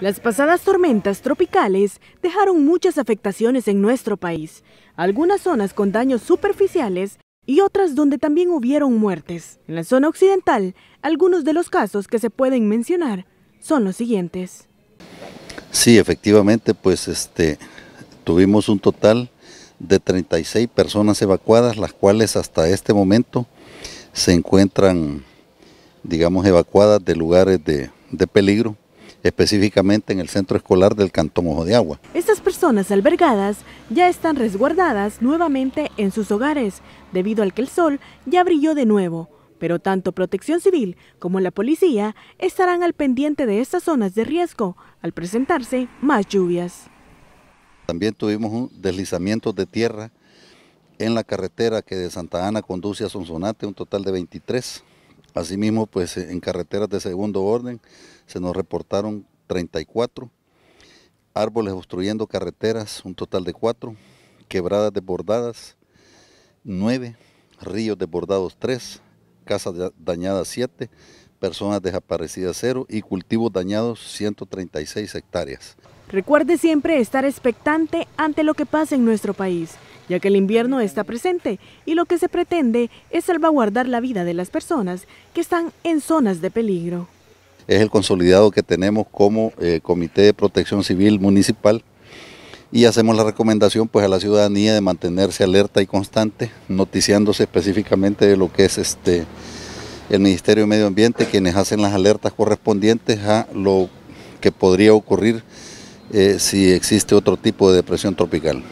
Las pasadas tormentas tropicales dejaron muchas afectaciones en nuestro país, algunas zonas con daños superficiales y otras donde también hubieron muertes. En la zona occidental, algunos de los casos que se pueden mencionar son los siguientes. Sí, efectivamente, pues este tuvimos un total de 36 personas evacuadas, las cuales hasta este momento se encuentran, digamos, evacuadas de lugares de de peligro, específicamente en el centro escolar del Cantón Ojo de Agua. Estas personas albergadas ya están resguardadas nuevamente en sus hogares, debido al que el sol ya brilló de nuevo. Pero tanto Protección Civil como la policía estarán al pendiente de estas zonas de riesgo al presentarse más lluvias. También tuvimos un deslizamiento de tierra en la carretera que de Santa Ana conduce a Sonsonate, un total de 23. Asimismo, pues eh, en carreteras de segundo orden se nos reportaron 34, árboles obstruyendo carreteras, un total de 4, quebradas desbordadas, 9, ríos desbordados 3, casas dañadas 7, personas desaparecidas 0 y cultivos dañados 136 hectáreas. Recuerde siempre estar expectante ante lo que pasa en nuestro país ya que el invierno está presente y lo que se pretende es salvaguardar la vida de las personas que están en zonas de peligro. Es el consolidado que tenemos como eh, Comité de Protección Civil Municipal y hacemos la recomendación pues a la ciudadanía de mantenerse alerta y constante, noticiándose específicamente de lo que es este el Ministerio de Medio Ambiente, quienes hacen las alertas correspondientes a lo que podría ocurrir eh, si existe otro tipo de depresión tropical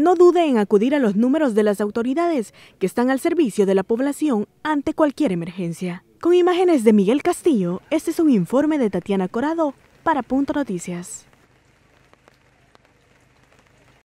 no dude en acudir a los números de las autoridades que están al servicio de la población ante cualquier emergencia. Con imágenes de Miguel Castillo, este es un informe de Tatiana Corado para Punto Noticias.